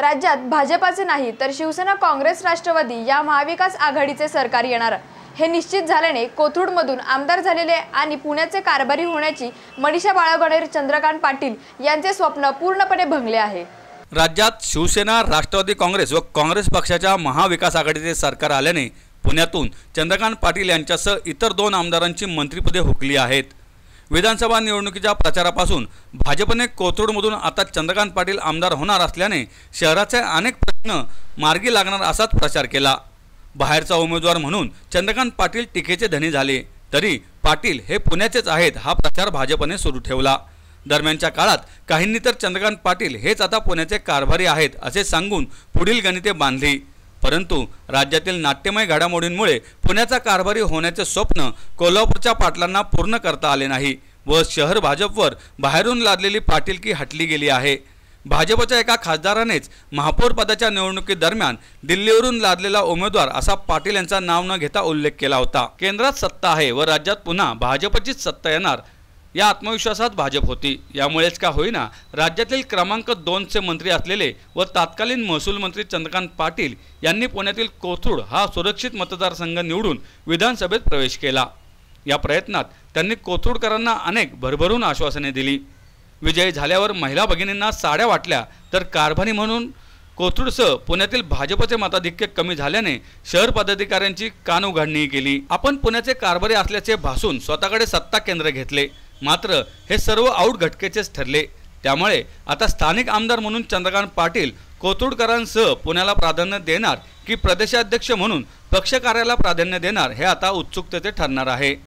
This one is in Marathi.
राज्यात भाजपाचे नाही तर शिवसेना काँग्रेस राष्ट्रवादी या महाविकास आघाडीचे सरकार येणार हे निश्चित झाल्याने कोथरूडमधून आमदार झालेले आणि पुण्याचे कारभारी होण्याची मनीषा बाळागणेर चंद्रकांत पाटील यांचे स्वप्न पूर्णपणे भंगले आहे राज्यात शिवसेना राष्ट्रवादी काँग्रेस व काँग्रेस पक्षाच्या महाविकास आघाडीचे सरकार आल्याने पुण्यातून चंद्रकांत पाटील यांच्यासह इतर दोन आमदारांची मंत्रिपदे हुकली आहेत विधानसभा निवडणुकीच्या प्रचारापासून भाजपने कोथरूडमधून आता चंद्रकांत पाटील आमदार होणार असल्याने शहराचे अनेक प्रश्न मार्गी लागणार असाच प्रचार केला बाहेरचा उमेदवार म्हणून चंद्रकांत पाटील टीकेचे धनी झाले तरी पाटील हे पुण्याचेच आहेत हा प्रचार भाजपने सुरू ठेवला दरम्यानच्या काळात काहींनी तर चंद्रकांत पाटील हेच आता पुण्याचे कारभारी आहेत असे सांगून पुढील गणिते बांधली परंतु राज्यातील नाट्यमय घडामोडींमुळे पुण्याचा कारभारी होण्याचे स्वप्न कोल्हापूरच्या पाटलांना पूर्ण करता आले नाही व शहर भाजपवर बाहेरून लादलेली पाटीलकी हटली गेली आहे भाजपच्या एका खासदारानेच महापौर पदाच्या निवडणुकीदरम्यान दिल्लीवरून लादलेला उमेदवार असा पाटील यांचा नाव न घेता उल्लेख केला होता केंद्रात सत्ता आहे व राज्यात पुन्हा भाजपचीच सत्ता येणार या आत्मविश्वासात भाजप होती यामुळेच का होईना राज्यातील क्रमांक दोनचे मंत्री असलेले व तात्कालीन महसूल मंत्री चंद्रकांत पाटील यांनी पुण्यातील कोथरूड हा सुरक्षित मतदारसंघ निवडून विधानसभेत प्रवेश केला या प्रयत्नात त्यांनी कोथरूडकरांना अनेक भरभरून आश्वासने दिली विजयी झाल्यावर महिला भगिनींना साड्या वाटल्या तर कारभारी म्हणून कोथरूडसह पुण्यातील भाजपचे मताधिक्य कमी झाल्याने शहर पदाधिकाऱ्यांची कान केली आपण पुण्याचे कारभारी असल्याचे भासून स्वतःकडे सत्ता केंद्र घेतले मात्र हे सर्व आऊट घटकेचेच ठरले त्यामुळे आता स्थानिक आमदार म्हणून चंद्रकांत पाटील कोथरूडकरांसह पुण्याला प्राधान्य देणार की प्रदेशाध्यक्ष म्हणून पक्ष कार्याला प्राधान्य देणार हे आता उत्सुकतेचे ठरणार आहे